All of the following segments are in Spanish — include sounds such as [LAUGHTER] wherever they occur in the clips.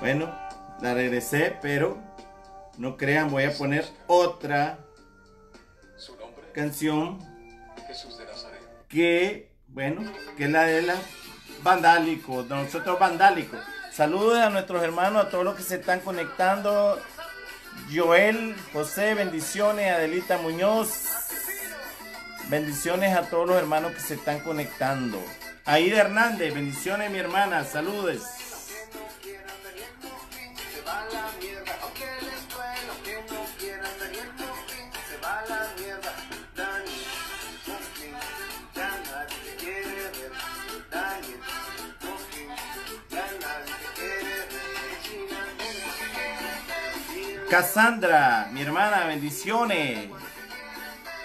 Bueno, la regresé, pero no crean, voy a poner otra canción que, bueno, que es la de la Vandálico, nosotros Vandálico. Saludos a nuestros hermanos, a todos los que se están conectando. Joel, José, bendiciones, Adelita Muñoz, Bendiciones a todos los hermanos que se están conectando. Aida Hernández, bendiciones mi hermana, saludes. Cassandra, mi hermana, bendiciones.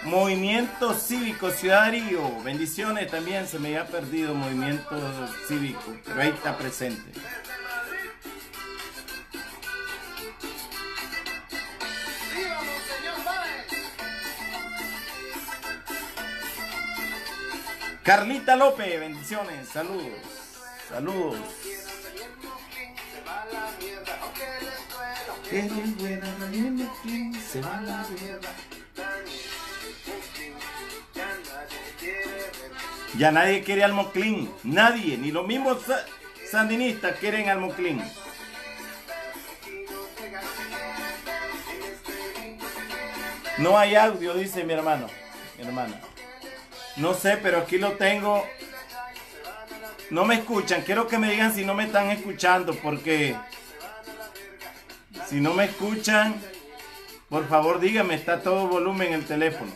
Movimiento Cívico Ciudadario. Bendiciones también, se me había perdido Movimiento Cívico, pero está presente. Carlita López, bendiciones, saludos, saludos. Se va la mierda, Ya nadie quiere al nadie, ni los mismos sandinistas quieren al No hay audio, dice mi hermano, mi hermana. No sé, pero aquí lo tengo. No me escuchan, quiero que me digan si no me están escuchando, porque si no me escuchan, por favor díganme, está todo volumen el teléfono.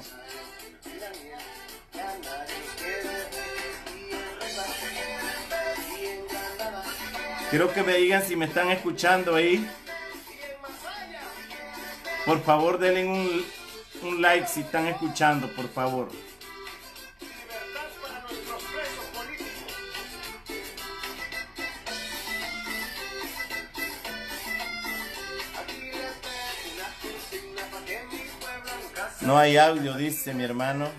Quiero que me digan si me están escuchando ahí. Por favor, denle un, like si están escuchando, por favor. No hay audio, dice mi hermano.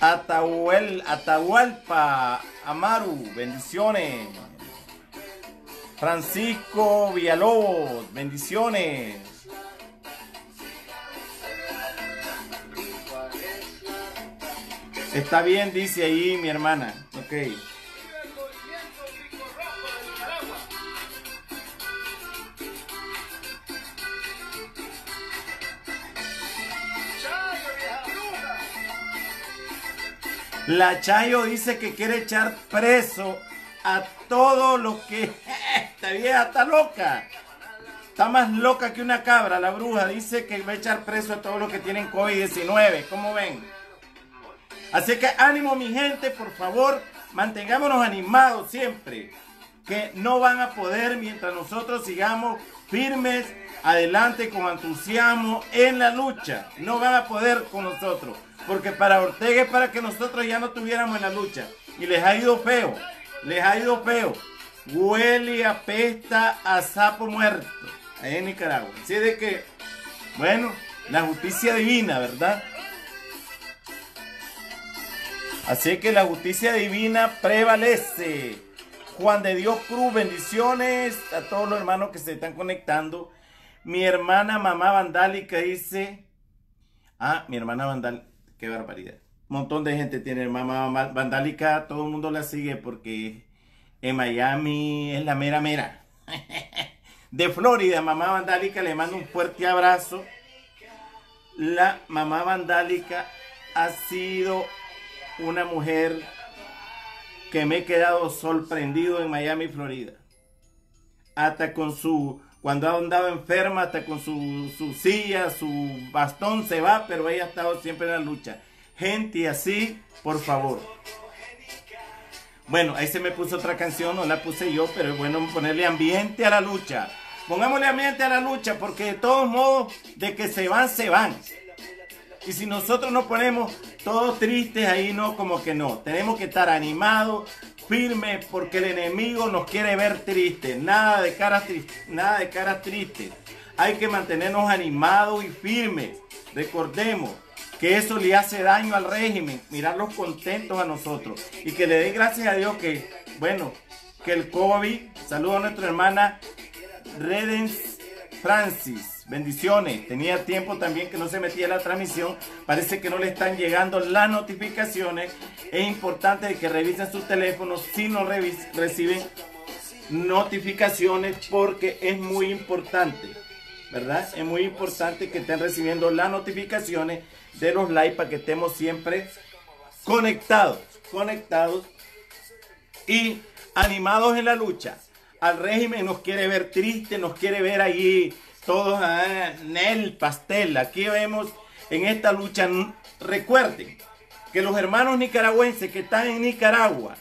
Atahuel, Atahualpa Amaru, bendiciones. Francisco Villalobos, bendiciones. Está bien, dice ahí mi hermana. Ok. La Chayo dice que quiere echar preso a todo lo que... [LAUGHS] Esta vieja está loca. Está más loca que una cabra. La bruja dice que va a echar preso a todos los que tienen COVID-19. ¿Cómo ven? Así que ánimo mi gente, por favor, mantengámonos animados siempre. Que no van a poder mientras nosotros sigamos firmes, adelante con entusiasmo en la lucha. No van a poder con nosotros. Porque para Ortega es para que nosotros ya no tuviéramos en la lucha. Y les ha ido feo. Les ha ido feo. Huele a pesta a sapo muerto. Ahí en Nicaragua. Así de que, bueno, la justicia divina, ¿verdad? Así que la justicia divina prevalece. Juan de Dios Cruz, bendiciones a todos los hermanos que se están conectando. Mi hermana mamá vandálica dice, ah, mi hermana vandálica, Qué barbaridad. Un montón de gente tiene mamá vandálica, todo el mundo la sigue porque en Miami es la mera mera. [LAUGHS] De Florida, mamá vandálica, le mando un fuerte abrazo. La mamá vandálica ha sido una mujer que me he quedado sorprendido en Miami, Florida. Hasta con su cuando andaba enferma, hasta con su, su silla, su bastón se va, pero ella ha estado siempre en la lucha. Gente así, por favor. Bueno, ahí se me puso otra canción, no la puse yo, pero es bueno ponerle ambiente a la lucha. Pongámosle ambiente a la lucha, porque de todos modos, de que se van, se van. Y si nosotros nos ponemos todos tristes ahí, no, como que no. Tenemos que estar animados, firme porque el enemigo nos quiere ver tristes. Nada de cara triste, nada Hay que mantenernos animados y firmes. Recordemos que eso le hace daño al régimen, mirarlos contentos a nosotros y que le dé gracias a Dios que, bueno, que el COVID, saludo a nuestra hermana Redens Francis, Bendiciones. Tenía tiempo también que no se metía la transmisión. Parece que no le están llegando las notificaciones. Es importante que revisen sus teléfonos si no reciben notificaciones porque es muy importante. ¿Verdad? Es muy importante que estén recibiendo las notificaciones de los likes para que estemos siempre conectados. Conectados y animados en la lucha. Al régimen nos quiere ver triste, nos quiere ver ahí todos en el pastel. Aquí vemos en esta lucha, recuerden que los hermanos nicaragüenses que están en Nicaragua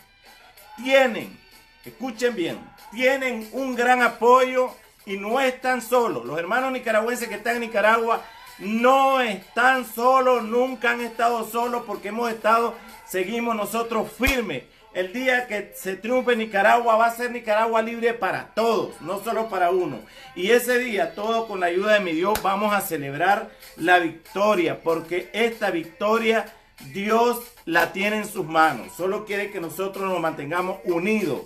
tienen, escuchen bien, tienen un gran apoyo y no están solos. Los hermanos nicaragüenses que están en Nicaragua no están solos, nunca han estado solos porque hemos estado, seguimos nosotros firmes el día que se triunfe Nicaragua va a ser Nicaragua libre para todos, no solo para uno. Y ese día, todo con la ayuda de mi Dios, vamos a celebrar la victoria, porque esta victoria Dios la tiene en sus manos. Solo quiere que nosotros nos mantengamos unidos,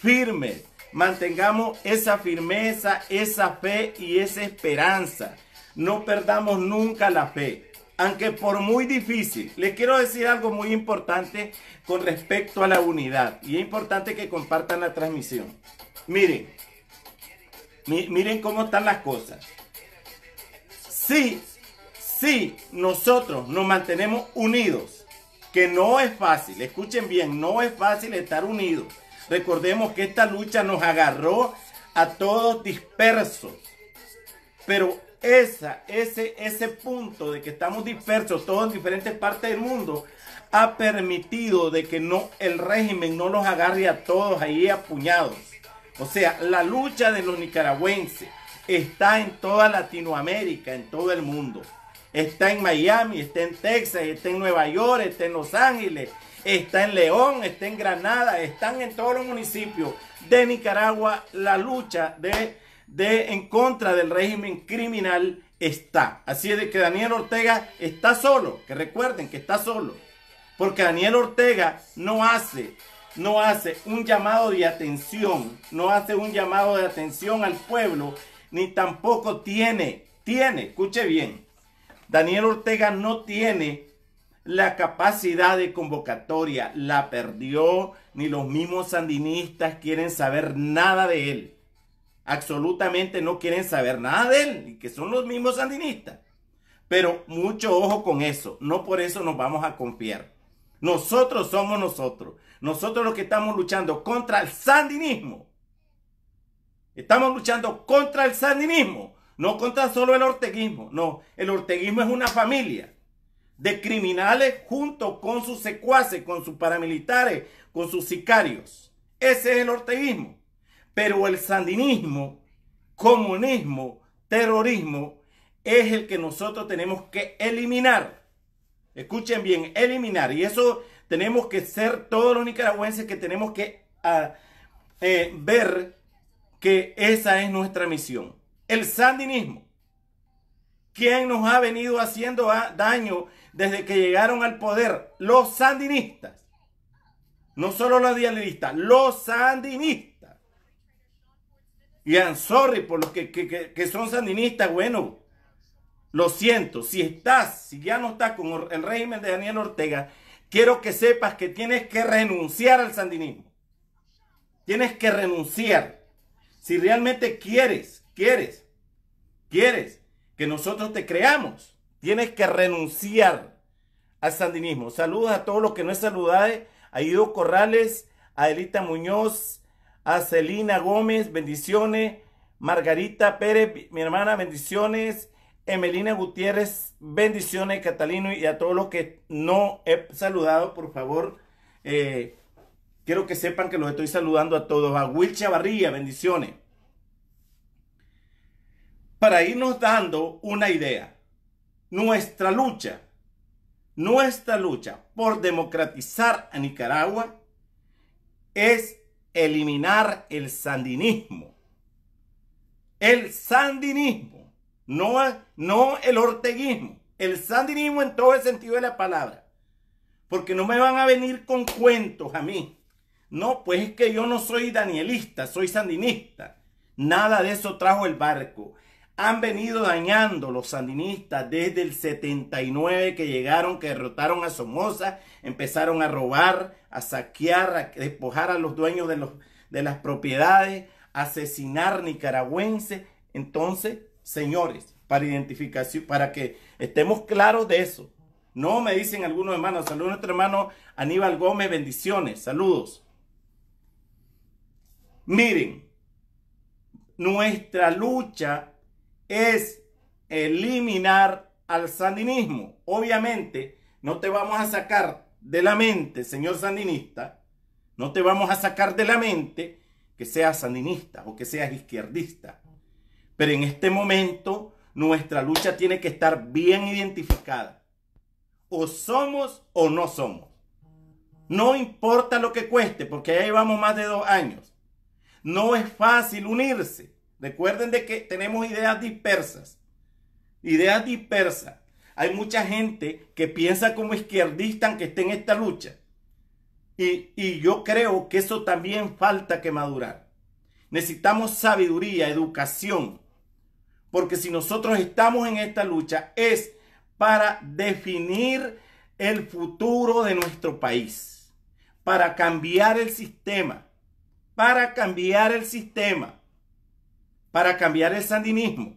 firmes, mantengamos esa firmeza, esa fe y esa esperanza. No perdamos nunca la fe aunque por muy difícil. Les quiero decir algo muy importante con respecto a la unidad y es importante que compartan la transmisión. Miren, miren cómo están las cosas. Sí, sí, nosotros nos mantenemos unidos, que no es fácil, escuchen bien, no es fácil estar unidos. Recordemos que esta lucha nos agarró a todos dispersos, pero esa, ese, ese punto de que estamos dispersos todos en diferentes partes del mundo ha permitido de que no, el régimen no los agarre a todos ahí apuñados. O sea, la lucha de los nicaragüenses está en toda Latinoamérica, en todo el mundo. Está en Miami, está en Texas, está en Nueva York, está en Los Ángeles, está en León, está en Granada, están en todos los municipios de Nicaragua la lucha de de, en contra del régimen criminal está. Así es de que Daniel Ortega está solo, que recuerden que está solo, porque Daniel Ortega no hace, no hace un llamado de atención, no hace un llamado de atención al pueblo, ni tampoco tiene, tiene, escuche bien, Daniel Ortega no tiene la capacidad de convocatoria, la perdió, ni los mismos sandinistas quieren saber nada de él absolutamente no quieren saber nada de él y que son los mismos sandinistas. Pero mucho ojo con eso, no por eso nos vamos a confiar. Nosotros somos nosotros, nosotros los que estamos luchando contra el sandinismo. Estamos luchando contra el sandinismo, no contra solo el orteguismo, no, el orteguismo es una familia de criminales junto con sus secuaces, con sus paramilitares, con sus sicarios. Ese es el orteguismo. Pero el sandinismo, comunismo, terrorismo es el que nosotros tenemos que eliminar. Escuchen bien, eliminar. Y eso tenemos que ser todos los nicaragüenses que tenemos que ah, eh, ver que esa es nuestra misión. El sandinismo, quien nos ha venido haciendo daño desde que llegaron al poder, los sandinistas. No solo los dialeristas, los sandinistas. Y I'm sorry por los que, que, que, son sandinistas, bueno, lo siento, si estás, si ya no estás con el régimen de Daniel Ortega, quiero que sepas que tienes que renunciar al sandinismo. Tienes que renunciar. Si realmente quieres, quieres, quieres que nosotros te creamos, tienes que renunciar al sandinismo. Saludos a todos los que no es a Ido Corrales, a Elita Muñoz, a Celina Gómez, bendiciones. Margarita Pérez, mi hermana, bendiciones. Emelina Gutiérrez, bendiciones. Catalino y a todos los que no he saludado, por favor, eh, quiero que sepan que los estoy saludando a todos. A Wilcha Chavarría, bendiciones. Para irnos dando una idea, nuestra lucha, nuestra lucha por democratizar a Nicaragua es eliminar el sandinismo. El sandinismo, no, no el orteguismo. El sandinismo en todo el sentido de la palabra. Porque no me van a venir con cuentos a mí. No, pues es que yo no soy danielista, soy sandinista. Nada de eso trajo el barco han venido dañando los sandinistas desde el 79 que llegaron, que derrotaron a Somoza, empezaron a robar, a saquear, a despojar a los dueños de, los, de las propiedades, a asesinar nicaragüenses. Entonces, señores, para identificación, para que estemos claros de eso. No me dicen algunos hermanos, saludos a nuestro hermano Aníbal Gómez, bendiciones, saludos. Miren, nuestra lucha es eliminar al sandinismo. Obviamente, no te vamos a sacar de la mente, señor sandinista, no te vamos a sacar de la mente que seas sandinista o que seas izquierdista. Pero en este momento nuestra lucha tiene que estar bien identificada. O somos o no somos. No importa lo que cueste, porque ya llevamos más de dos años. No es fácil unirse. Recuerden de que tenemos ideas dispersas. Ideas dispersas. Hay mucha gente que piensa como izquierdista que esté en esta lucha. Y, y yo creo que eso también falta que madurar. Necesitamos sabiduría, educación. Porque si nosotros estamos en esta lucha es para definir el futuro de nuestro país. Para cambiar el sistema. Para cambiar el sistema para cambiar el sandinismo,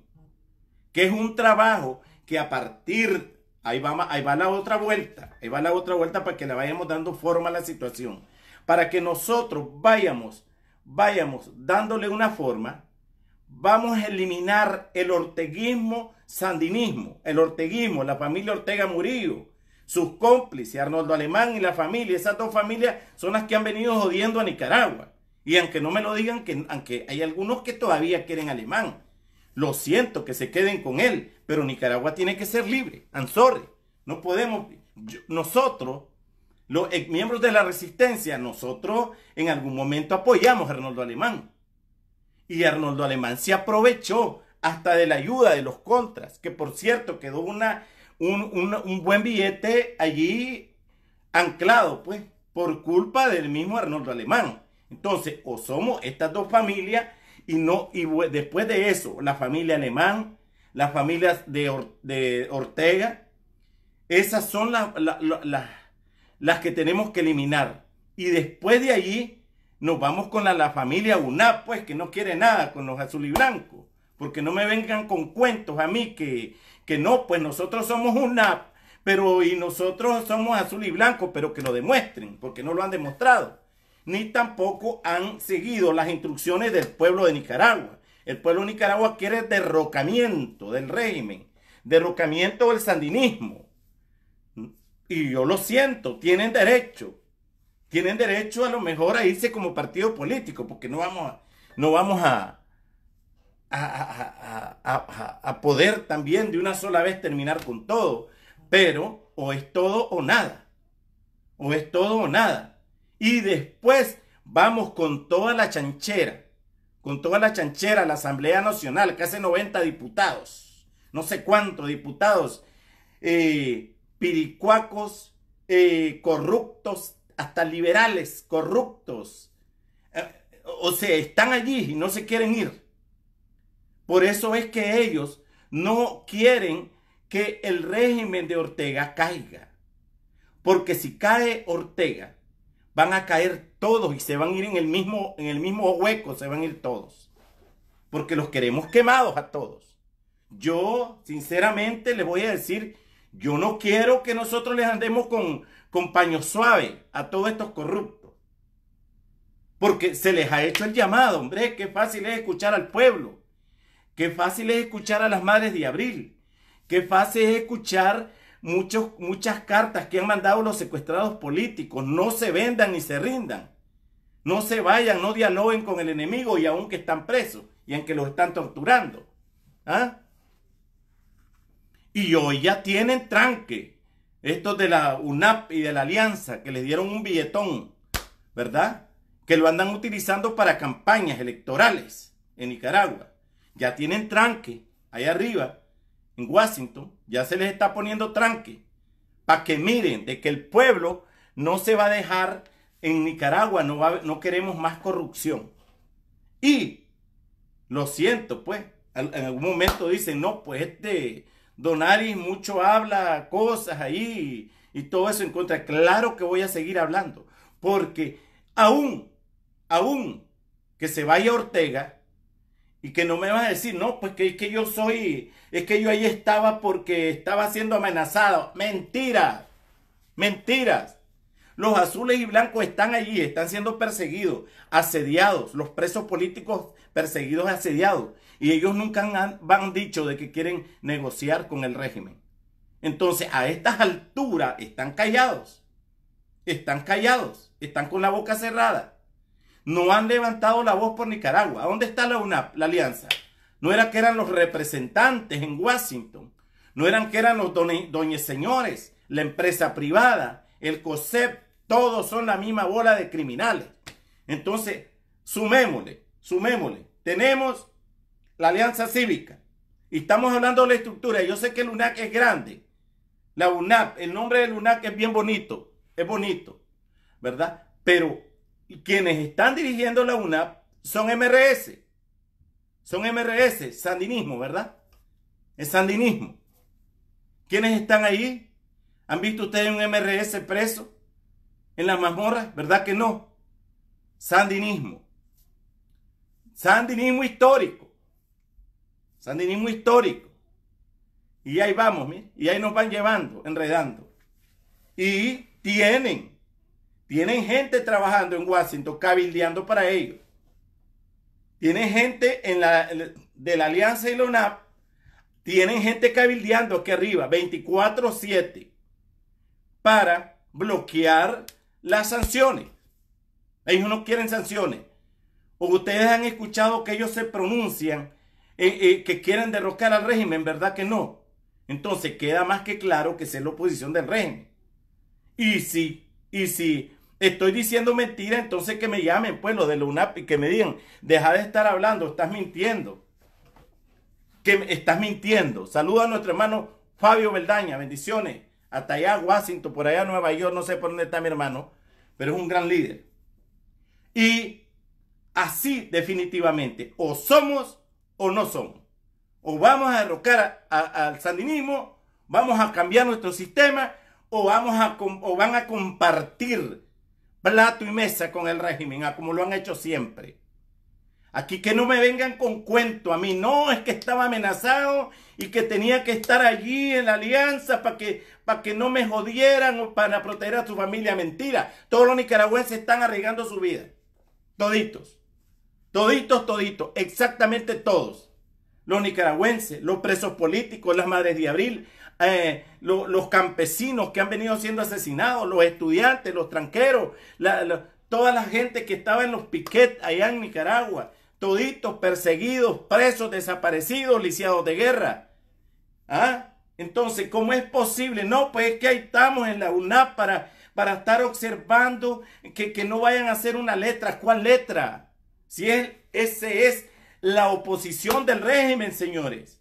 que es un trabajo que a partir, ahí va, ahí va la otra vuelta, ahí va la otra vuelta para que le vayamos dando forma a la situación, para que nosotros vayamos, vayamos dándole una forma, vamos a eliminar el orteguismo sandinismo, el orteguismo, la familia Ortega Murillo, sus cómplices, Arnoldo Alemán y la familia, esas dos familias son las que han venido jodiendo a Nicaragua. Y aunque no me lo digan, que, aunque hay algunos que todavía quieren alemán, lo siento, que se queden con él, pero Nicaragua tiene que ser libre. Ansorre, no podemos, nosotros, los miembros de la resistencia, nosotros en algún momento apoyamos a Arnoldo Alemán. Y Arnoldo Alemán se aprovechó hasta de la ayuda de los contras, que por cierto quedó una, un, un buen billete allí anclado, pues, por culpa del mismo Arnoldo Alemán. Entonces, o somos estas dos familias y no y después de eso, la familia alemán, las familias de, de Ortega, esas son las, las, que tenemos que eliminar. Y después de allí nos vamos con la, familia UNAP, pues que no quiere nada con los azul y blanco. Porque no me vengan con cuentos a mí que, que no, pues nosotros somos UNAP, pero y nosotros somos azul y blanco, pero que lo demuestren, porque no lo han demostrado ni tampoco han seguido las instrucciones del pueblo de Nicaragua. El pueblo de Nicaragua quiere derrocamiento del régimen, derrocamiento del sandinismo. Y yo lo siento, tienen derecho. Tienen derecho a lo mejor a irse como partido político, porque no vamos no vamos a, a poder también de una sola vez terminar con todo. Pero o es todo o nada. O es todo o nada y después vamos con toda la chanchera, con toda la chanchera, la Asamblea Nacional, que hace 90 diputados, no sé cuántos diputados, eh, piricuacos, eh, corruptos, hasta liberales, corruptos. Eh, o sea, están allí y no se quieren ir. Por eso es que ellos no quieren que el régimen de Ortega caiga. Porque si cae Ortega, van a caer todos y se van a ir en el mismo, en el mismo hueco, se van a ir todos. Porque los queremos quemados a todos. Yo, sinceramente, les voy a decir, yo no quiero que nosotros les andemos con, con paño suave a todos estos corruptos. Porque se les ha hecho el llamado, hombre, qué fácil es escuchar al pueblo. Qué fácil es escuchar a las madres de abril. Qué fácil es escuchar muchas cartas que han mandado los secuestrados políticos. No se vendan ni se rindan. No se vayan, no dialoguen con el enemigo y aunque están presos y aunque los están torturando. ¿Ah? Y hoy ya tienen tranque. Estos de la UNAP y de la Alianza que les dieron un billetón, ¿verdad? Que lo andan utilizando para campañas electorales en Nicaragua. Ya tienen tranque ahí arriba Washington ya se les está poniendo tranque para que miren de que el pueblo no se va a dejar en Nicaragua, no, no queremos más corrupción. Y lo siento, pues, en algún momento dicen, no, pues este Donaris mucho habla cosas ahí y todo eso en contra. Claro que voy a seguir hablando, porque aún, aún que se vaya Ortega, y que no me vas a decir, no, pues que es que yo soy, es que yo ahí estaba porque estaba siendo amenazado. Mentiras, mentiras. Los azules y blancos están allí, están siendo perseguidos, asediados, los presos políticos perseguidos, asediados. Y ellos nunca han, han dicho de que quieren negociar con el régimen. Entonces, a estas alturas están callados, están callados, están con la boca cerrada no han levantado la voz por Nicaragua. ¿Dónde está la UNAP, la alianza? No era que eran los representantes en Washington, no eran que eran los doñes señores, la empresa privada, el COSEP, todos son la misma bola de criminales. Entonces, sumémosle, sumémosle. Tenemos la alianza cívica y estamos hablando de la estructura. Yo sé que el UNAC es grande. La UNAP, el nombre del UNAC es bien bonito, es bonito, ¿verdad? Pero y quienes están dirigiendo la UNAP son MRS. Son MRS, sandinismo, ¿verdad? Es sandinismo. ¿Quiénes están ahí? ¿Han visto ustedes un MRS preso en las mazmorras? ¿Verdad que no? Sandinismo. Sandinismo histórico. Sandinismo histórico. Y ahí vamos, Y ahí nos van llevando, enredando. Y tienen tienen gente trabajando en Washington, cabildeando para ellos. Tienen gente en la, de la Alianza y la UNAP. Tienen gente cabildeando aquí arriba, 24-7, para bloquear las sanciones. Ellos no quieren sanciones. O ustedes han escuchado que ellos se pronuncian eh, eh, que quieren derrocar al régimen, ¿verdad que no? Entonces queda más que claro que es la oposición del régimen. Y si, y si estoy diciendo mentira, entonces que me llamen, pues los de la UNAP, y que me digan, deja de estar hablando, estás mintiendo. Que estás mintiendo. Saluda a nuestro hermano Fabio Beldaña, bendiciones. Hasta allá, Washington, por allá, Nueva York, no sé por dónde está mi hermano, pero es un gran líder. Y así definitivamente, o somos o no somos. O vamos a derrocar al sandinismo, vamos a cambiar nuestro sistema, o, vamos a, o van a compartir plato y mesa con el régimen, ah, como lo han hecho siempre. Aquí que no me vengan con cuento a mí, no, es que estaba amenazado y que tenía que estar allí en la alianza para que, para que no me jodieran o para proteger a su familia. Mentira, todos los nicaragüenses están arriesgando su vida. Toditos, toditos, toditos, exactamente todos. Los nicaragüenses, los presos políticos, las madres de abril, eh, los campesinos que han venido siendo asesinados, los estudiantes, los tranqueros, toda la gente que estaba en los piquetes allá en Nicaragua, toditos perseguidos, presos, desaparecidos, lisiados de guerra. ¿Ah? Entonces, ¿cómo es posible? No, pues es que ahí estamos en la UNAP para, estar observando que, que no vayan a hacer una letra. ¿Cuál letra? Si es, ese es la oposición del régimen, señores.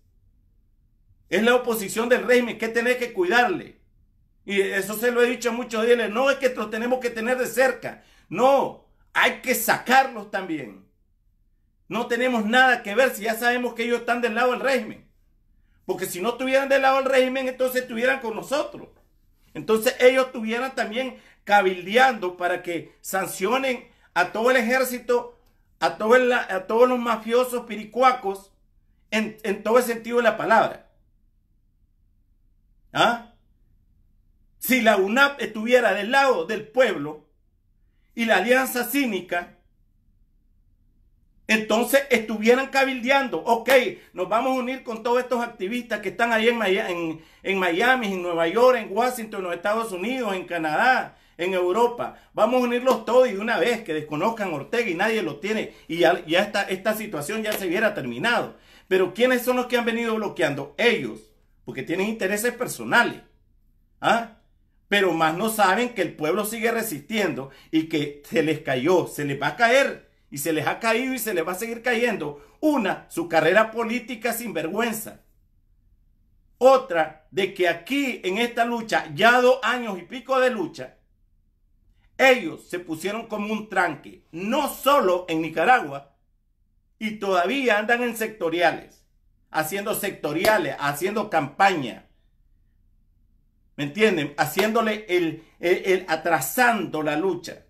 Es la oposición del régimen que tenés que cuidarle. Y eso se lo he dicho a muchos de No es que los tenemos que tener de cerca. No, hay que sacarlos también. No tenemos nada que ver si ya sabemos que ellos están del lado del régimen. Porque si no estuvieran del lado del régimen, entonces estuvieran con nosotros. Entonces ellos estuvieran también cabildeando para que sancionen a todo el ejército, a, todos los mafiosos piricuacos, en, en todo el sentido de la palabra. ¿Ah? Si la UNAP estuviera del lado del pueblo y la alianza cínica, entonces estuvieran cabildeando, ok, nos vamos a unir con todos estos activistas que están ahí en Miami, en, Miami, en Nueva York, en Washington, en los Estados Unidos, en Canadá, en Europa. Vamos a unirlos todos y de una vez que desconozcan Ortega y nadie lo tiene y ya, esta, esta situación ya se hubiera terminado. Pero ¿quiénes son los que han venido bloqueando? Ellos porque tienen intereses personales. ¿Ah? Pero más no saben que el pueblo sigue resistiendo y que se les cayó, se les va a caer y se les ha caído y se les va a seguir cayendo. Una, su carrera política sin vergüenza. Otra, de que aquí en esta lucha, ya dos años y pico de lucha, ellos se pusieron como un tranque, no solo en Nicaragua, y todavía andan en sectoriales haciendo sectoriales, haciendo campaña. ¿Me entienden? Haciéndole el, el, atrasando la lucha.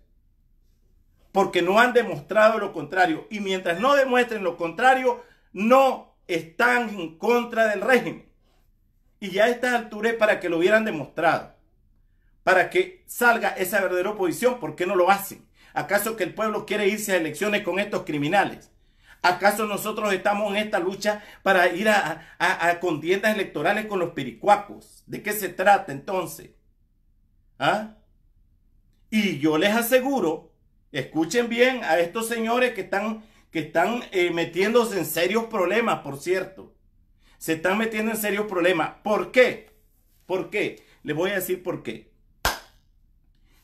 Porque no han demostrado lo contrario. Y mientras no demuestren lo contrario, no están en contra del régimen. Y ya a estas alturas para que lo hubieran demostrado. Para que salga esa verdadera oposición. ¿Por qué no lo hacen? ¿Acaso que el pueblo quiere irse a elecciones con estos criminales? ¿Acaso nosotros estamos en esta lucha para ir a, contiendas electorales con los pericuacos? ¿De qué se trata entonces? ¿Ah? Y yo les aseguro, escuchen bien a estos señores que están, que están eh, metiéndose en serios problemas, por cierto. Se están metiendo en serios problemas. ¿Por qué? ¿Por qué? Les voy a decir por qué.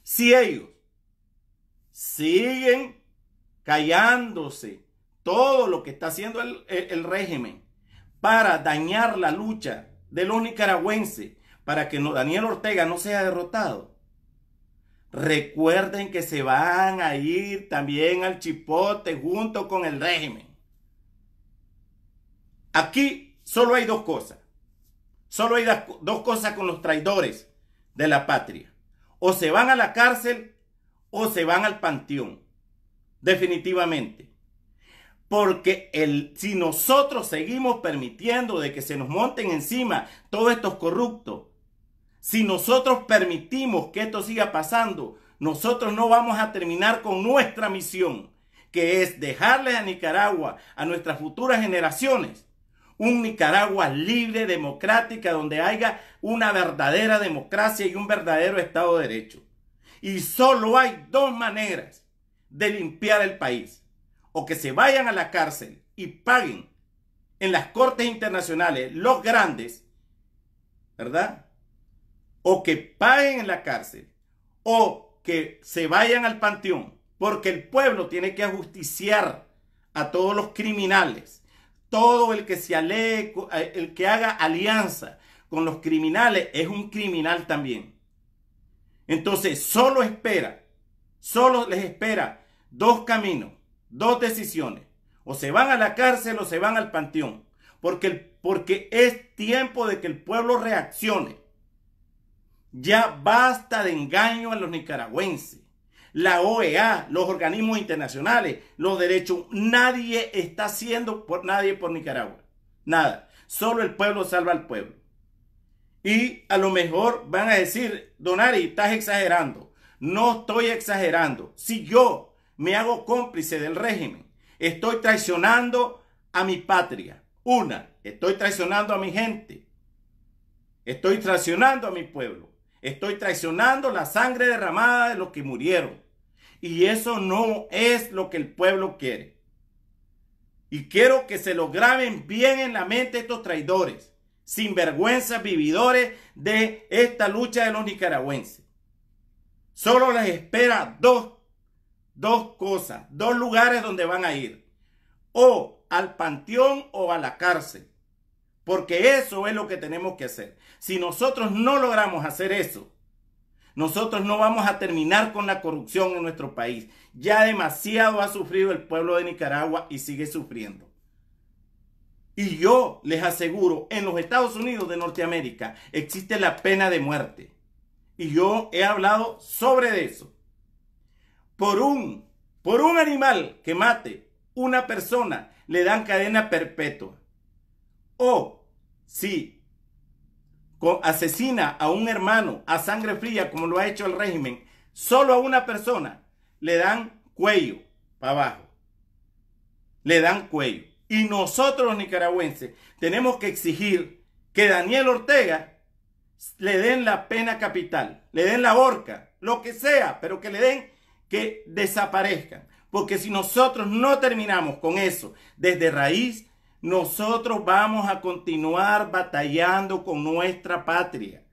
Si ellos siguen callándose todo lo que está haciendo el, régimen para dañar la lucha de los nicaragüenses, para que no, Daniel Ortega no sea derrotado. Recuerden que se van a ir también al chipote junto con el régimen. Aquí solo hay dos cosas. Solo hay dos cosas con los traidores de la patria. O se van a la cárcel o se van al panteón. Definitivamente. Porque el, si nosotros seguimos permitiendo de que se nos monten encima todos estos corruptos, si nosotros permitimos que esto siga pasando, nosotros no vamos a terminar con nuestra misión, que es dejarle a Nicaragua, a nuestras futuras generaciones, un Nicaragua libre, democrática, donde haya una verdadera democracia y un verdadero Estado de Derecho. Y solo hay dos maneras de limpiar el país o que se vayan a la cárcel y paguen en las cortes internacionales los grandes, ¿verdad? O que paguen en la cárcel o que se vayan al panteón, porque el pueblo tiene que ajusticiar a todos los criminales, todo el que se eh, el que haga alianza con los criminales es un criminal también. Entonces, solo espera, solo les espera dos caminos dos decisiones. O se van a la cárcel o se van al panteón. Porque, porque es tiempo de que el pueblo reaccione. Ya basta de engaño a los nicaragüenses. La OEA, los organismos internacionales, los derechos. Nadie está haciendo por nadie por Nicaragua. Nada. Solo el pueblo salva al pueblo. Y a lo mejor van a decir, Donari, estás exagerando. No estoy exagerando. Si yo me hago cómplice del régimen. Estoy traicionando a mi patria. Una, estoy traicionando a mi gente. Estoy traicionando a mi pueblo. Estoy traicionando la sangre derramada de los que murieron. Y eso no es lo que el pueblo quiere. Y quiero que se lo graben bien en la mente estos traidores, sinvergüenzas, vividores de esta lucha de los nicaragüenses. Solo les espera dos dos cosas, dos lugares donde van a ir. O al panteón o a la cárcel. Porque eso es lo que tenemos que hacer. Si nosotros no logramos hacer eso, nosotros no vamos a terminar con la corrupción en nuestro país. Ya demasiado ha sufrido el pueblo de Nicaragua y sigue sufriendo. Y yo les aseguro, en los Estados Unidos de Norteamérica existe la pena de muerte. Y yo he hablado sobre eso por un, por un animal que mate una persona, le dan cadena perpetua. O si asesina a un hermano a sangre fría, como lo ha hecho el régimen, solo a una persona, le dan cuello para abajo. Le dan cuello. Y nosotros los nicaragüenses tenemos que exigir que Daniel Ortega le den la pena capital, le den la horca, lo que sea, pero que le den que desaparezcan. Porque si nosotros no terminamos con eso desde raíz, nosotros vamos a continuar batallando con nuestra patria.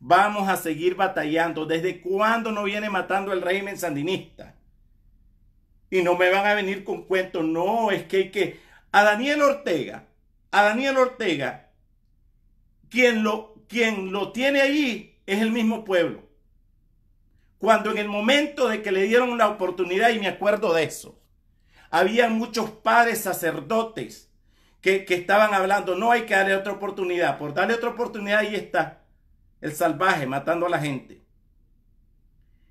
Vamos a seguir batallando. ¿Desde cuándo no viene matando el régimen sandinista? Y no me van a venir con cuentos. No, es que hay que... A Daniel Ortega, a Daniel Ortega, quien lo, quien lo tiene allí es el mismo pueblo. Cuando en el momento de que le dieron la oportunidad, y me acuerdo de eso, había muchos padres sacerdotes que, que estaban hablando, no hay que darle otra oportunidad, por darle otra oportunidad ahí está el salvaje matando a la gente.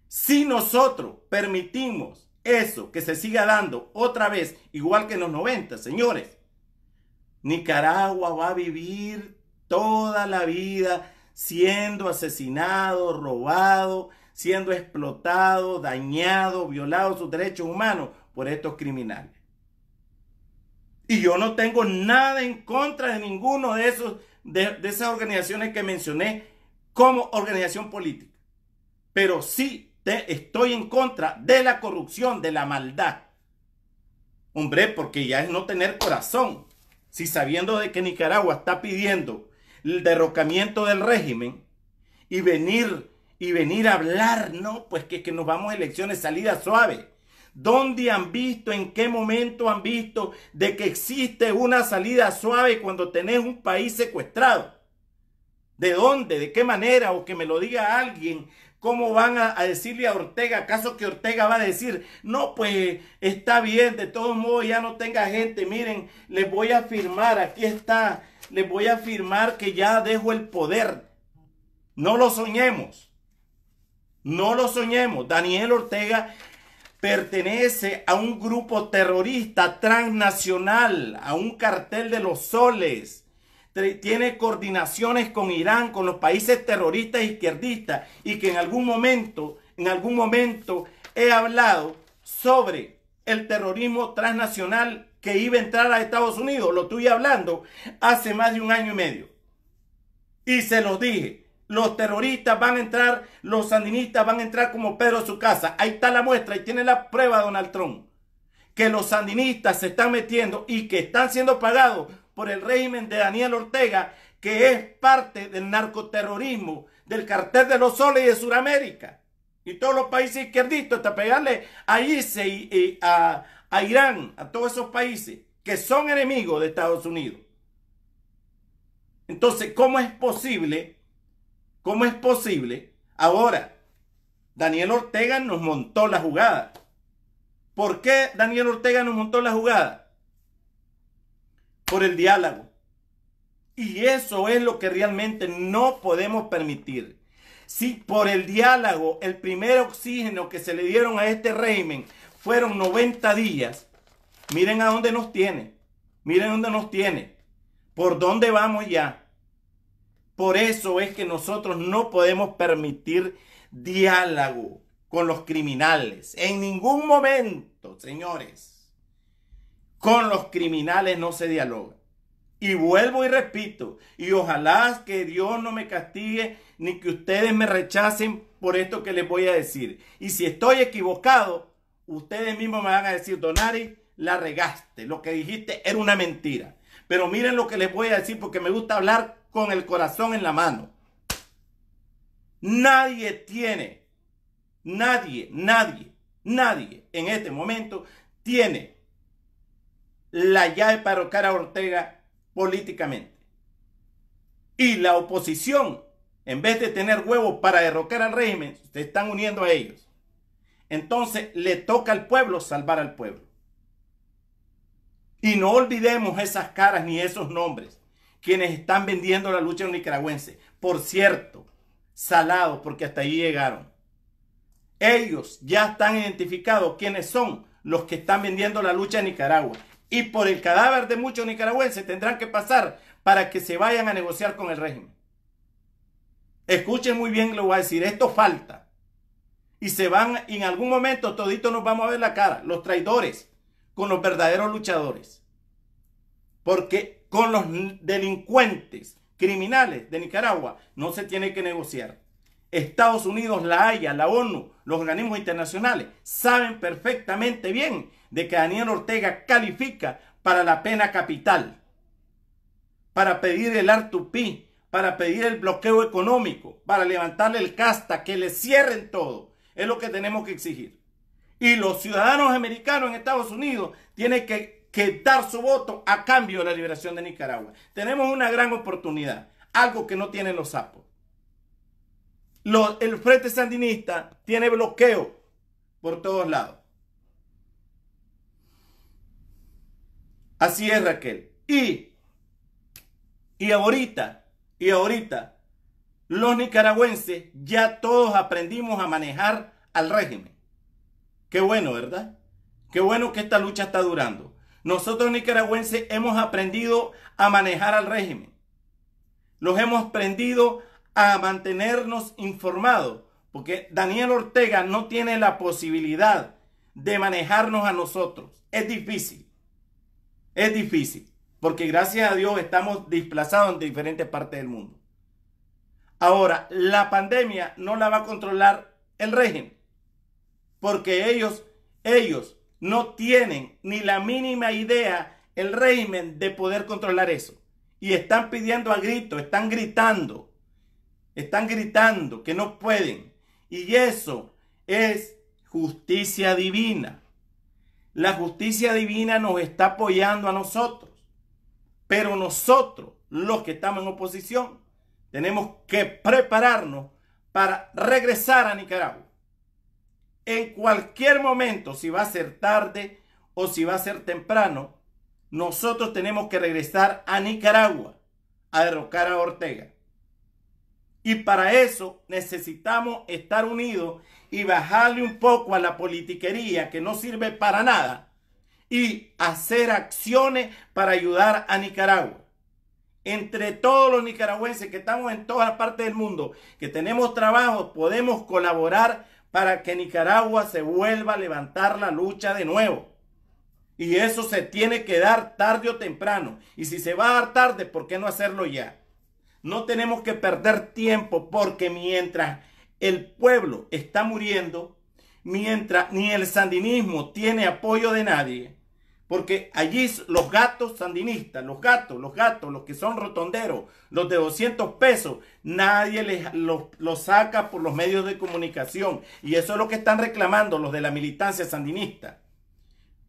Si nosotros permitimos eso, que se siga dando otra vez, igual que en los 90, señores, Nicaragua va a vivir toda la vida siendo asesinado, robado siendo explotado, dañado, violado sus derechos humanos por estos criminales. Y yo no tengo nada en contra de ninguno de esos de, esas organizaciones que mencioné como organización política. Pero sí te, estoy en contra de la corrupción, de la maldad. Hombre, porque ya es no tener corazón. Si sabiendo de que Nicaragua está pidiendo el derrocamiento del régimen y venir y venir a hablar, no, pues que, nos vamos a elecciones salida suave. ¿Dónde han visto, en qué momento han visto de que existe una salida suave cuando tenés un país secuestrado? ¿De dónde? ¿De qué manera? O que me lo diga alguien. ¿Cómo van a, decirle a Ortega? ¿Acaso que Ortega va a decir, no, pues está bien, de todos modos ya no tenga gente? Miren, les voy a firmar, aquí está, les voy a firmar que ya dejo el poder. No lo soñemos. No lo soñemos. Daniel Ortega pertenece a un grupo terrorista transnacional, a un cartel de los soles. Tiene coordinaciones con Irán, con los países terroristas izquierdistas y que en algún momento, en algún momento he hablado sobre el terrorismo transnacional que iba a entrar a Estados Unidos. Lo estuve hablando hace más de un año y medio. Y se los dije los terroristas van a entrar, los sandinistas van a entrar como Pedro a su casa. Ahí está la muestra y tiene la prueba Donald Trump. Que los sandinistas se están metiendo y que están siendo pagados por el régimen de Daniel Ortega, que es parte del narcoterrorismo, del cartel de los soles y de Sudamérica. Y todos los países izquierditos, hasta pegarle a ISE y, a Irán, a todos esos países que son enemigos de Estados Unidos. Entonces, ¿cómo es posible ¿Cómo es posible? Ahora, Daniel Ortega nos montó la jugada. ¿Por qué Daniel Ortega nos montó la jugada? Por el diálogo. Y eso es lo que realmente no podemos permitir. Si por el diálogo el primer oxígeno que se le dieron a este régimen fueron 90 días, miren a dónde nos tiene. Miren dónde nos tiene. ¿Por dónde vamos ya? Por eso es que nosotros no podemos permitir diálogo con los criminales. En ningún momento, señores, con los criminales no se dialoga. Y vuelvo y repito, y ojalá que Dios no me castigue ni que ustedes me rechacen por esto que les voy a decir. Y si estoy equivocado, ustedes mismos me van a decir, Donari, la regaste, lo que dijiste era una mentira. Pero miren lo que les voy a decir porque me gusta hablar con el corazón en la mano. Nadie tiene, nadie, nadie, nadie en este momento tiene la llave para rocar a Ortega políticamente. Y la oposición, en vez de tener huevos para derrocar al régimen, se están uniendo a ellos. Entonces le toca al pueblo salvar al pueblo. Y no olvidemos esas caras ni esos nombres quienes están vendiendo la lucha nicaragüense. Por cierto, salado, porque hasta ahí llegaron. Ellos ya están identificados quiénes son los que están vendiendo la lucha en Nicaragua. Y por el cadáver de muchos nicaragüenses tendrán que pasar para que se vayan a negociar con el régimen. Escuchen muy bien, lo voy a decir, esto falta. Y se van, y en algún momento todito nos vamos a ver la cara, los traidores, con los verdaderos luchadores. Porque con los delincuentes criminales de Nicaragua no se tiene que negociar. Estados Unidos, la Haya, la ONU, los organismos internacionales saben perfectamente bien de que Daniel Ortega califica para la pena capital, para pedir el R2P, para pedir el bloqueo económico, para levantarle el casta, que le cierren todo. Es lo que tenemos que exigir. Y los ciudadanos americanos en Estados Unidos tienen que que dar su voto a cambio de la liberación de Nicaragua. Tenemos una gran oportunidad, algo que no tienen los sapos. el Frente Sandinista tiene bloqueo por todos lados. Así es, Raquel. Y, y ahorita, y ahorita, los nicaragüenses ya todos aprendimos a manejar al régimen. Qué bueno, ¿verdad? Qué bueno que esta lucha está durando. Nosotros nicaragüenses hemos aprendido a manejar al régimen. Los hemos aprendido a mantenernos informados, porque Daniel Ortega no tiene la posibilidad de manejarnos a nosotros. Es difícil. Es difícil, porque gracias a Dios estamos desplazados en diferentes partes del mundo. Ahora, la pandemia no la va a controlar el régimen, porque ellos, ellos no tienen ni la mínima idea el régimen de poder controlar eso. Y están pidiendo a grito, están gritando, están gritando que no pueden. Y eso es justicia divina. La justicia divina nos está apoyando a nosotros. Pero nosotros, los que estamos en oposición, tenemos que prepararnos para regresar a Nicaragua en cualquier momento, si va a ser tarde o si va a ser temprano, nosotros tenemos que regresar a Nicaragua a derrocar a Ortega. Y para eso necesitamos estar unidos y bajarle un poco a la politiquería que no sirve para nada y hacer acciones para ayudar a Nicaragua. Entre todos los nicaragüenses que estamos en todas partes del mundo, que tenemos trabajo, podemos colaborar para que Nicaragua se vuelva a levantar la lucha de nuevo. Y eso se tiene que dar tarde o temprano. Y si se va a dar tarde, ¿por qué no hacerlo ya? No tenemos que perder tiempo porque mientras el pueblo está muriendo, mientras ni el sandinismo tiene apoyo de nadie, porque allí los gatos sandinistas, los gatos, los gatos, los que son rotonderos, los de 200 pesos, nadie les, los, saca por los medios de comunicación. Y eso es lo que están reclamando los de la militancia sandinista.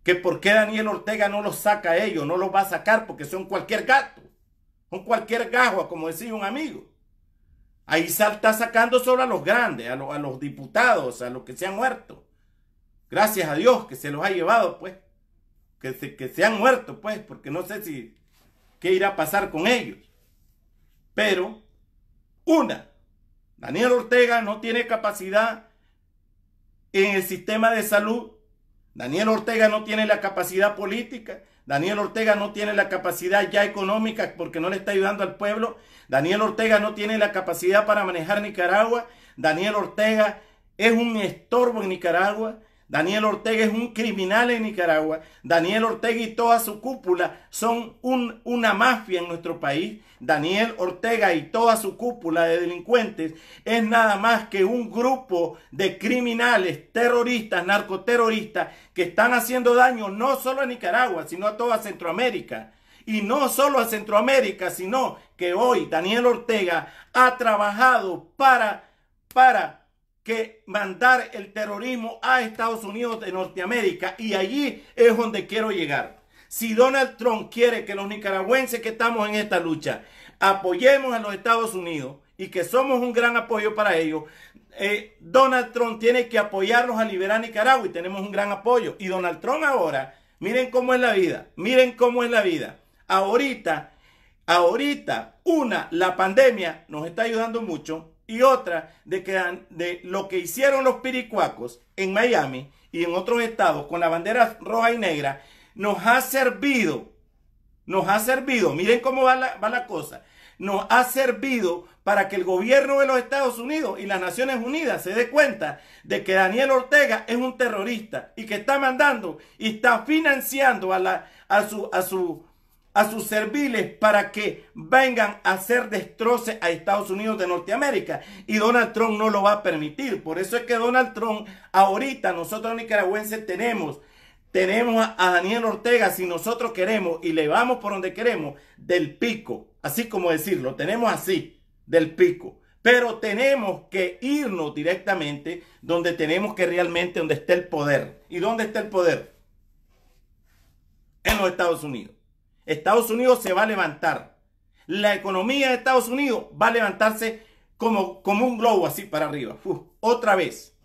Que por qué Daniel Ortega no los saca a ellos, no los va a sacar porque son cualquier gato, son cualquier gajo, como decía un amigo. Ahí está sacando solo a los grandes, a los diputados, a los que se han muerto. Gracias a Dios que se los ha llevado, pues que se, han muerto, pues, porque no sé si qué irá a pasar con ellos. Pero, una, Daniel Ortega no tiene capacidad en el sistema de salud. Daniel Ortega no tiene la capacidad política. Daniel Ortega no tiene la capacidad ya económica porque no le está ayudando al pueblo. Daniel Ortega no tiene la capacidad para manejar Nicaragua. Daniel Ortega es un estorbo en Nicaragua. Daniel Ortega es un criminal en Nicaragua. Daniel Ortega y toda su cúpula son una mafia en nuestro país. Daniel Ortega y toda su cúpula de delincuentes es nada más que un grupo de criminales, terroristas, narcoterroristas que están haciendo daño no solo a Nicaragua, sino a toda Centroamérica. Y no solo a Centroamérica, sino que hoy Daniel Ortega ha trabajado para, para que mandar el terrorismo a Estados Unidos de Norteamérica. Y allí es donde quiero llegar. Si Donald Trump quiere que los nicaragüenses que estamos en esta lucha apoyemos a los Estados Unidos y que somos un gran apoyo para ellos, eh, Donald Trump tiene que apoyarnos a liberar Nicaragua y tenemos un gran apoyo. Y Donald Trump ahora, miren cómo es la vida, miren cómo es la vida. Ahorita, ahorita, una, la pandemia nos está ayudando mucho y otra de, que, de lo que hicieron los piricuacos en Miami y en otros estados con la bandera roja y negra, nos ha servido, nos ha servido, miren cómo va la, va la cosa, nos ha servido para que el gobierno de los Estados Unidos y las Naciones Unidas se dé cuenta de que Daniel Ortega es un terrorista y que está mandando y está financiando a, la, a, su, a, su, a sus serviles para que vengan a hacer destroce a Estados Unidos de Norteamérica. Y Donald Trump no lo va a permitir. Por eso es que Donald Trump, ahorita nosotros nicaragüenses tenemos, tenemos a, Daniel Ortega, si nosotros queremos y le vamos por donde queremos, del pico. Así como decirlo, tenemos así, del pico. Pero tenemos que irnos directamente donde tenemos que realmente, donde esté el poder. ¿Y dónde está el poder? En los Estados Unidos. Estados Unidos se va a levantar. La economía de Estados Unidos va a levantarse como, como un globo así para arriba. otra vez.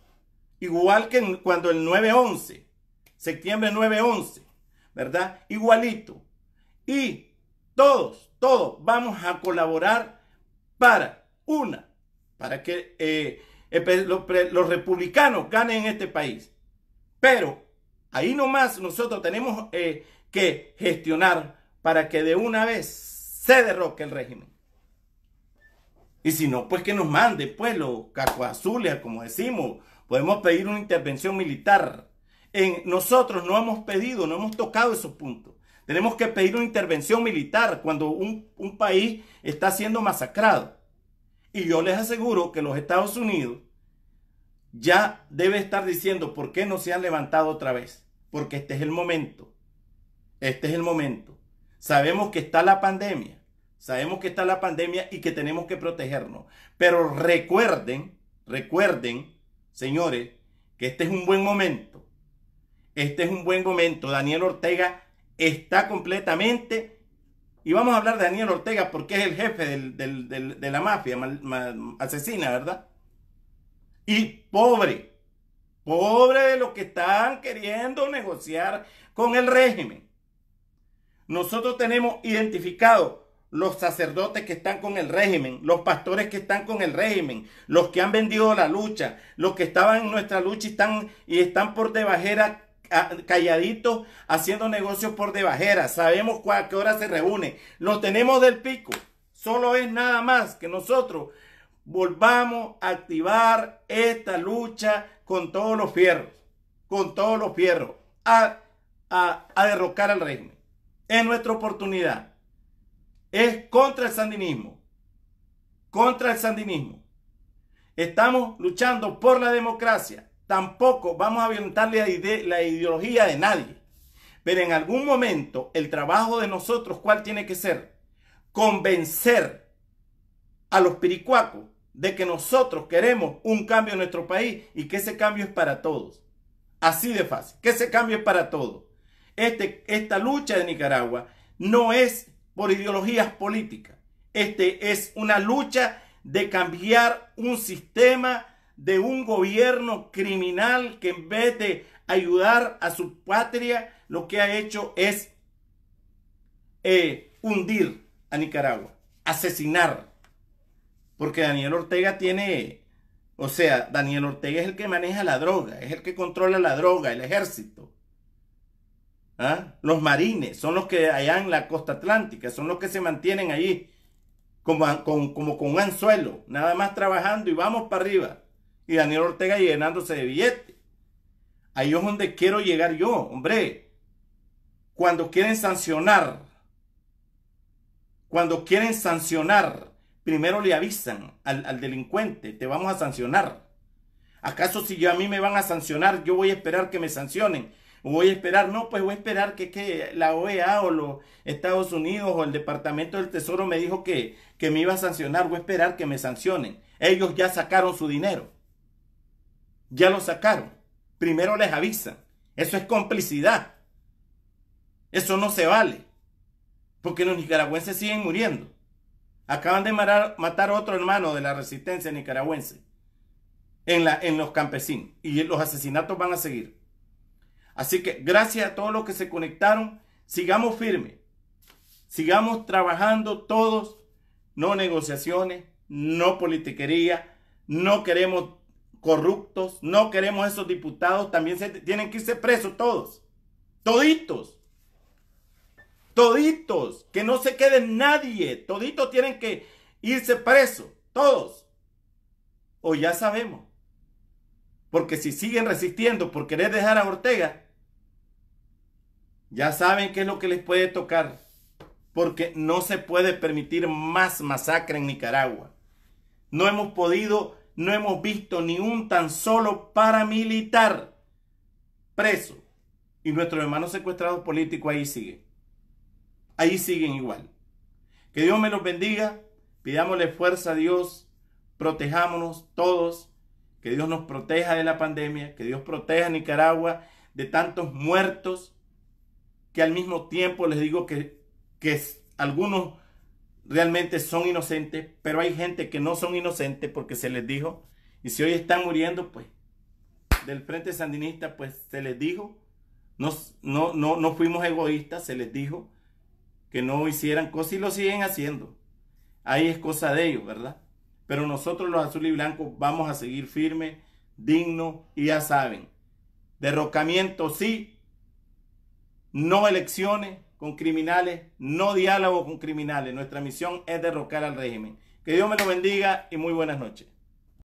Igual que cuando el 9-11, septiembre 9-11, ¿verdad? Igualito. Y todos, todos vamos a colaborar para una, para que eh, los, republicanos ganen en este país. Pero ahí nomás nosotros tenemos eh, que gestionar para que de una vez se derroque el régimen. Y si no, pues que nos mande, pues los cacuazules, como decimos, podemos pedir una intervención militar. nosotros no hemos pedido, no hemos tocado esos puntos. Tenemos que pedir una intervención militar cuando un, un país está siendo masacrado. Y yo les aseguro que los Estados Unidos ya debe estar diciendo por qué no se han levantado otra vez. Porque este es el momento. Este es el momento. Sabemos que está la pandemia, sabemos que está la pandemia y que tenemos que protegernos. Pero recuerden, recuerden, señores, que este es un buen momento. Este es un buen momento. Daniel Ortega está completamente... Y vamos a hablar de Daniel Ortega porque es el jefe de la mafia asesina, ¿verdad? Y pobre, pobre de los que están queriendo negociar con el régimen. Nosotros tenemos identificado los sacerdotes que están con el régimen, los pastores que están con el régimen, los que han vendido la lucha, los que estaban en nuestra lucha y están, y están por debajera ah, calladitos haciendo negocios por debajera. Sabemos a qué hora se reúne. Lo tenemos del pico. Solo es nada más que nosotros volvamos a activar esta lucha con todos los fierros, con todos los fierros, a derrocar al régimen es nuestra oportunidad. Es contra el sandinismo. Contra el sandinismo. Estamos luchando por la democracia. Tampoco vamos a violentar la, la ideología de nadie. Pero en algún momento el trabajo de nosotros, ¿cuál tiene que ser? Convencer a los piricuacos de que nosotros queremos un cambio en nuestro país y que ese cambio es para todos. Así de fácil, que ese cambio es para todos. Este, esta lucha de Nicaragua no es por ideologías políticas. Este es una lucha de cambiar un sistema de un gobierno criminal que en vez de ayudar a su patria, lo que ha hecho es eh, hundir a Nicaragua, asesinar. Porque Daniel Ortega tiene, o sea, Daniel Ortega es el que maneja la droga, es el que controla la droga, el ejército. ¿Ah? Los marines son los que allá en la costa atlántica, son los que se mantienen allí como, con un anzuelo, nada más trabajando y vamos para arriba. Y Daniel Ortega llenándose de billetes. Ahí es donde quiero llegar yo, hombre. Cuando quieren sancionar, cuando quieren sancionar, primero le avisan al, al delincuente, te vamos a sancionar. ¿Acaso si yo a mí me van a sancionar, yo voy a esperar que me sancionen? voy a esperar, no, pues voy a esperar que, la OEA o los Estados Unidos o el Departamento del Tesoro me dijo que, me iba a sancionar, voy a esperar que me sancionen. Ellos ya sacaron su dinero. Ya lo sacaron. Primero les avisan. Eso es complicidad. Eso no se vale. Porque los nicaragüenses siguen muriendo. Acaban de matar, a otro hermano de la resistencia nicaragüense en, la, en los campesinos. Y los asesinatos van a seguir. Así que gracias a todos los que se conectaron. Sigamos firmes. Sigamos trabajando todos. No negociaciones, no politiquería. No queremos corruptos. No queremos esos diputados. También tienen que irse presos todos. Toditos. Toditos. Que no se quede nadie. Toditos tienen que irse presos. Todos. O ya sabemos. Porque si siguen resistiendo por querer dejar a Ortega, ya saben qué es lo que les puede tocar, porque no se puede permitir más masacre en Nicaragua. No hemos podido, no hemos visto ni un tan solo paramilitar preso. Y nuestros hermanos secuestrados políticos ahí siguen. Ahí siguen igual. Que Dios me los bendiga. Pidámosle fuerza a Dios. Protejámonos todos. Que Dios nos proteja de la pandemia. Que Dios proteja a Nicaragua de tantos muertos que al mismo tiempo les digo que, que algunos realmente son inocentes, pero hay gente que no son inocentes porque se les dijo, y si hoy están muriendo, pues del Frente Sandinista, pues se les dijo, no, no, no, no fuimos egoístas, se les dijo que no hicieran cosas y lo siguen haciendo. Ahí es cosa de ellos, ¿verdad? Pero nosotros los azules y blancos vamos a seguir firmes, dignos y ya saben, derrocamiento sí, no elecciones con criminales, no diálogo con criminales. Nuestra misión es derrocar al régimen. Que Dios me lo bendiga y muy buenas noches.